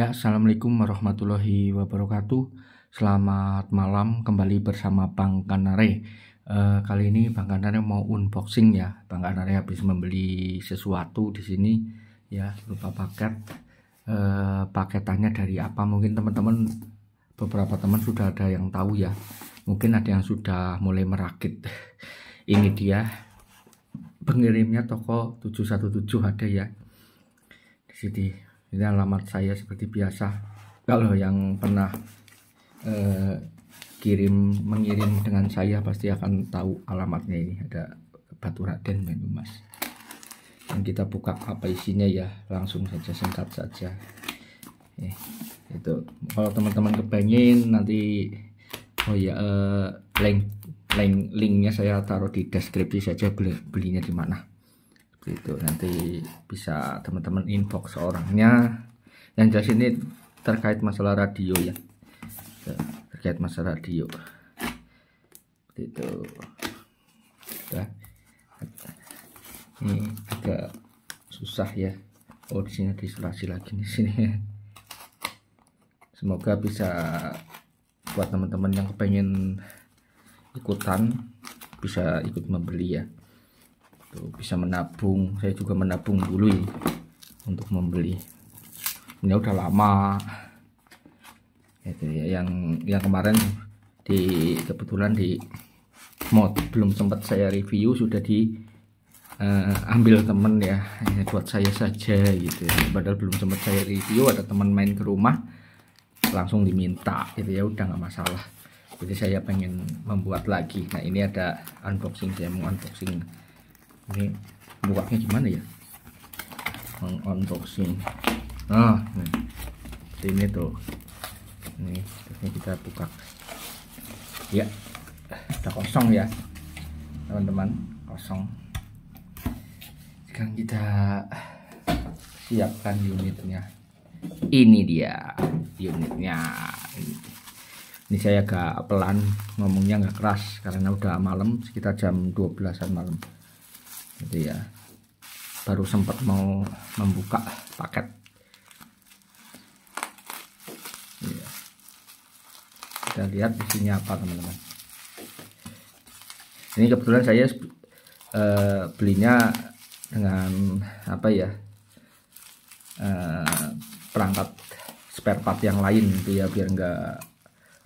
Ya, Assalamualaikum warahmatullahi wabarakatuh. Selamat malam kembali bersama Bang Kanare. Uh, kali ini Bang Kanare mau unboxing ya. Bang Kanare habis membeli sesuatu di sini ya, lupa paket. Uh, paketannya dari apa? Mungkin teman-teman beberapa teman sudah ada yang tahu ya. Mungkin ada yang sudah mulai merakit. ini dia pengirimnya toko 717 ada ya. Di sini ini alamat saya seperti biasa kalau yang pernah eh, kirim mengirim dengan saya pasti akan tahu alamatnya ini ada Batu Raden Banyumas dan kita buka apa isinya ya langsung saja singkat saja eh, itu kalau teman-teman kepengen nanti oh ya eh, link link linknya saya taruh di deskripsi saja belinya di mana gitu nanti bisa teman-teman inbox orangnya yang jelas ini terkait masalah radio ya terkait masalah radio itu ini agak susah ya oh di sini diselasi lagi di sini semoga bisa buat teman-teman yang kepengen ikutan bisa ikut membeli ya Tuh, gitu. bisa menabung saya juga menabung dulu ya, untuk membeli ini udah lama itu ya yang yang kemarin di kebetulan di mod belum sempat saya review sudah di uh, ambil temen ya buat saya saja gitu ya. padahal belum sempat saya review ada teman main ke rumah langsung diminta itu ya udah nggak masalah jadi saya pengen membuat lagi nah ini ada unboxing saya mau unboxing ini bukanya gimana ya unboxing nah nih. ini tuh ini terusnya kita buka ya udah kosong ya teman-teman kosong sekarang kita siapkan unitnya ini dia unitnya ini, ini saya agak pelan ngomongnya nggak keras karena udah malam sekitar jam 12an malam jadi ya baru sempat mau membuka paket ya. kita lihat isinya apa teman-teman ini kebetulan saya uh, belinya dengan apa ya uh, perangkat spare part yang lain gitu ya biar enggak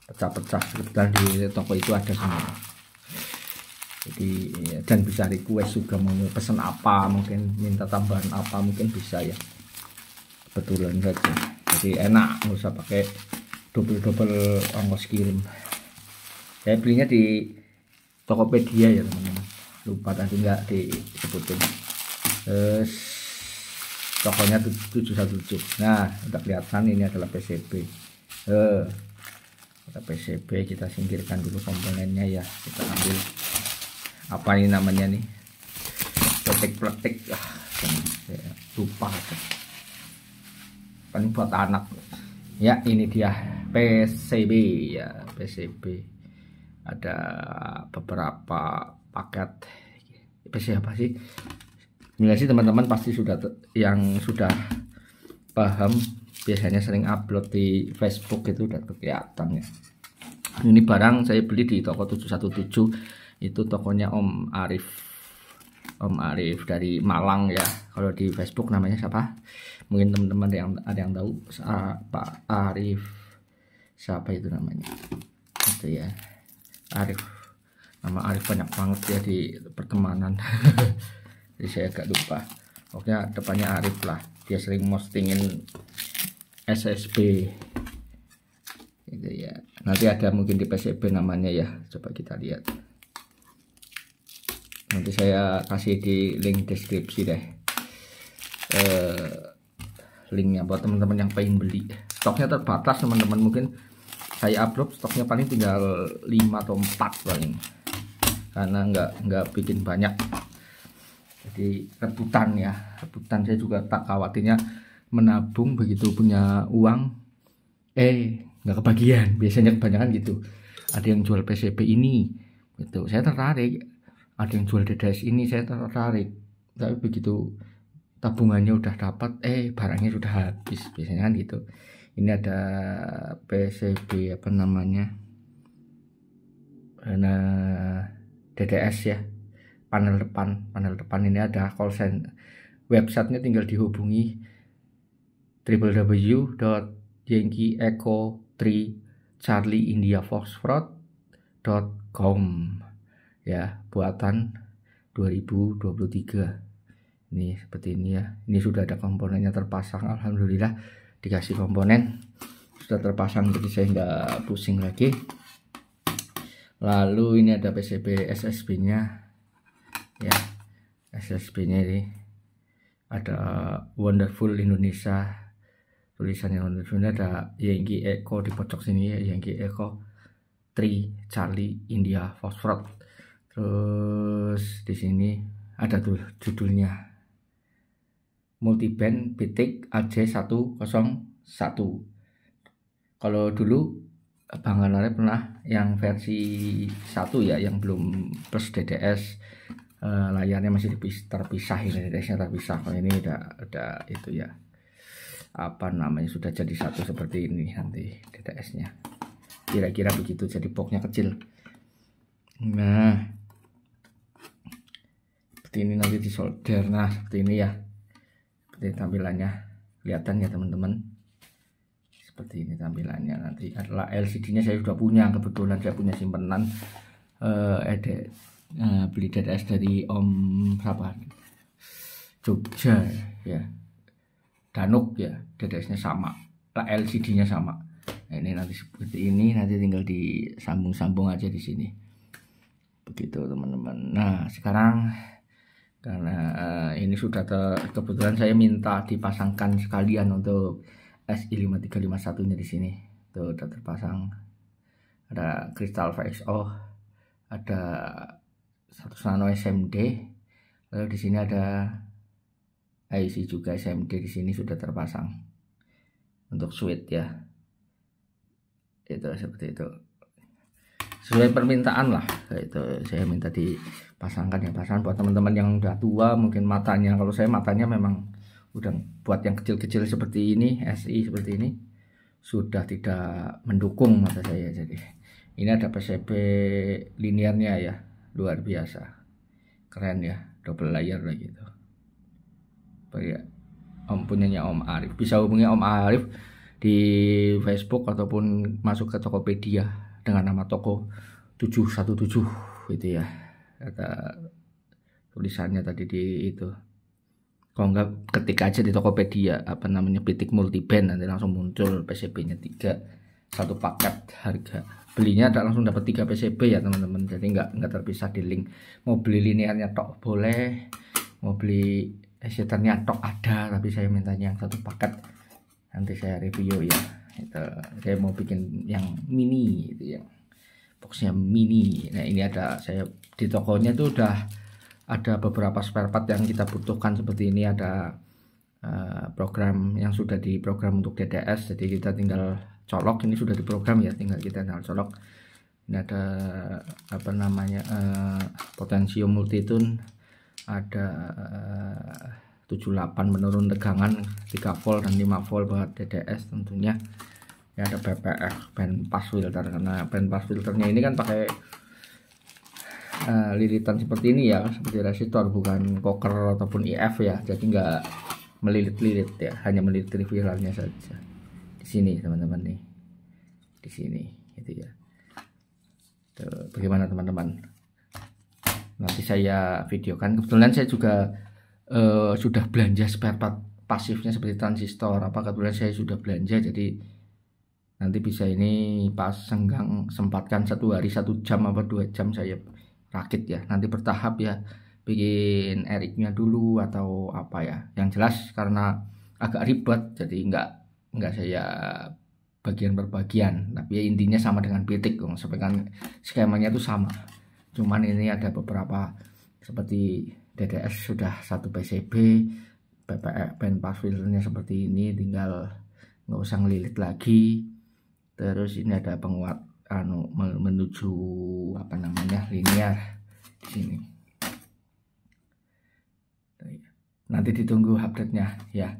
pecah-pecah kebetulan di toko itu ada semua jadi iya, dan bisa request juga mau pesan apa mungkin minta tambahan apa mungkin bisa ya kebetulan saja jadi enak nggak usah pakai double double ongkos kirim saya belinya di Tokopedia ya teman-teman lupa tadi nggak disebutin terus tokonya 717 nah udah kelihatan ini adalah PCB eh PCB kita singkirkan dulu komponennya ya kita ambil apa ini namanya nih petik-petik ah, lupa kan buat anak ya ini dia PCB ya PCB ada beberapa paket PCB apa sih sebenarnya sih teman-teman pasti sudah yang sudah paham biasanya sering upload di Facebook itu udah kelihatan ya ini barang saya beli di toko 717 itu tokonya Om Arif Om Arif dari Malang ya kalau di Facebook namanya siapa mungkin teman-teman yang ada yang tahu Pak Arif siapa itu namanya itu ya Arif nama Arif banyak banget ya di pertemanan jadi saya agak lupa pokoknya depannya Arif lah dia sering postingin SSB gitu ya nanti ada mungkin di PSB namanya ya coba kita lihat nanti saya kasih di link deskripsi deh eh, linknya buat teman-teman yang pengen beli stoknya terbatas teman-teman mungkin saya upload stoknya paling tinggal 5 atau 4 paling karena nggak nggak bikin banyak jadi rebutan ya rebutan saya juga tak khawatirnya menabung begitu punya uang eh nggak kebagian biasanya kebanyakan gitu ada yang jual PCP ini gitu saya tertarik ada yang jual DDS ini saya tertarik tapi begitu tabungannya udah dapat eh barangnya sudah habis biasanya kan gitu ini ada PCB apa namanya nah DDS ya panel depan panel depan ini ada call center websitenya tinggal dihubungi www.yankee 3 charlie ya buatan 2023 ini seperti ini ya ini sudah ada komponennya terpasang Alhamdulillah dikasih komponen sudah terpasang jadi saya nggak pusing lagi lalu ini ada PCB SSB nya ya SSB nya ini ada Wonderful Indonesia tulisannya Wonderful ini ada Yankee Echo di pojok sini ya Yankee Echo Tri Charlie India Phosphorus terus di sini ada tuh judulnya multiband Bitik AJ101 kalau dulu Bang Anare pernah yang versi 1 ya yang belum plus DDS eh, layarnya masih terpisah ini DDS-nya terpisah kalau ini udah ada itu ya apa namanya sudah jadi satu seperti ini nanti DDS-nya kira-kira begitu jadi boxnya kecil nah seperti ini nanti disolder nah seperti ini ya seperti tampilannya kelihatan ya teman-teman seperti ini tampilannya nanti adalah LCD nya saya sudah punya kebetulan saya punya simpenan uh, uh, beli DTS dari Om siapa Jogja ya Danuk ya DTS nya sama LCD nya sama nah, ini nanti seperti ini nanti tinggal disambung-sambung aja di sini begitu teman-teman nah sekarang karena uh, ini sudah ke kebetulan saya minta dipasangkan sekalian untuk SI5351 nya di sini itu sudah terpasang ada kristal VXO ada 100 nano SMD lalu di sini ada IC juga SMD di sini sudah terpasang untuk switch ya itu seperti itu sesuai permintaan lah itu saya minta dipasangkan ya pasangan buat teman-teman yang udah tua mungkin matanya kalau saya matanya memang udah buat yang kecil-kecil seperti ini SI seperti ini sudah tidak mendukung mata saya jadi ini ada PCB liniernya ya luar biasa keren ya double layer lah gitu ya om punyanya Om Arif bisa hubungi Om Arif di Facebook ataupun masuk ke Tokopedia dengan nama toko 717 itu ya ada tulisannya tadi di itu kalau enggak ketik aja di Tokopedia apa namanya pitik multiband nanti langsung muncul PCB-nya tiga satu paket harga belinya tak langsung dapat tiga PCB ya teman-teman jadi enggak nggak terpisah di link mau beli linearnya tok boleh mau beli seternya tok ada tapi saya mintanya yang satu paket nanti saya review ya itu saya mau bikin yang mini itu yang boxnya mini nah ini ada saya di tokonya tuh udah ada beberapa spare part yang kita butuhkan seperti ini ada uh, program yang sudah diprogram untuk DDS jadi kita tinggal colok ini sudah diprogram ya tinggal kita tinggal colok ini ada apa namanya uh, eh, potensio multitune ada uh, 78 menurun tegangan 3 volt dan 5 volt buat DDS tentunya ya ada PPF band pass filter karena band pass filternya ini kan pakai uh, lilitan seperti ini ya seperti resistor bukan koker ataupun IF e ya jadi nggak melilit-lilit ya hanya melilit filternya saja di sini teman-teman nih di sini gitu ya Tuh, bagaimana teman-teman nanti saya videokan kebetulan saya juga uh, sudah belanja spare part pasifnya seperti transistor apa kebetulan saya sudah belanja jadi nanti bisa ini pas senggang sempatkan satu hari satu jam apa dua jam saya rakit ya nanti bertahap ya bikin eriknya dulu atau apa ya yang jelas karena agak ribet jadi nggak nggak saya bagian per tapi ya intinya sama dengan pitik dong sebagian skemanya itu sama cuman ini ada beberapa seperti DDS sudah satu PCB PPR e, pen filternya seperti ini tinggal nggak usah ngelilit lagi terus ini ada penguat anu menuju apa namanya linear sini nanti ditunggu update-nya ya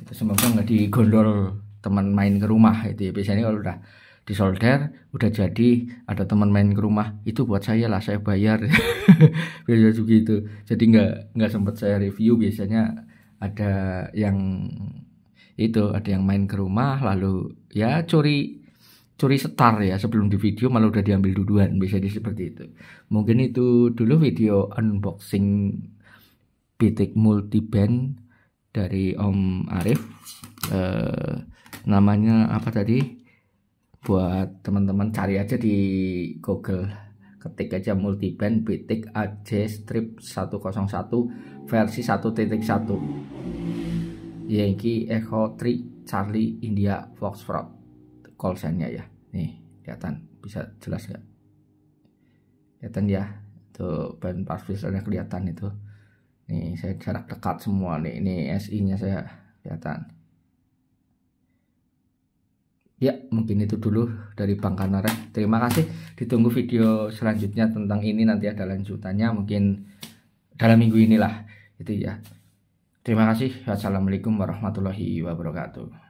itu semoga nggak digondol teman main ke rumah itu ya biasanya kalau udah disolder udah jadi ada teman main ke rumah itu buat saya lah saya bayar biasa juga itu jadi nggak nggak sempat saya review biasanya ada yang itu ada yang main ke rumah lalu ya curi curi setar ya sebelum di video malah udah diambil duluan bisa biasanya seperti itu mungkin itu dulu video unboxing bitik multiband dari Om Arif eh, namanya apa tadi buat teman-teman cari aja di Google ketik aja multiband bitik AJ strip 101 versi 1.1 Yankee Echo 3 Charlie India Foxtrot call sign-nya ya nih kelihatan bisa jelas ya kelihatan ya itu band pas kelihatan itu nih saya jarak dekat semua nih ini SI nya saya kelihatan Ya, mungkin itu dulu dari Bang Kanara. Terima kasih. Ditunggu video selanjutnya tentang ini nanti ada lanjutannya mungkin dalam minggu inilah. Itu ya. Terima kasih. Wassalamualaikum warahmatullahi wabarakatuh.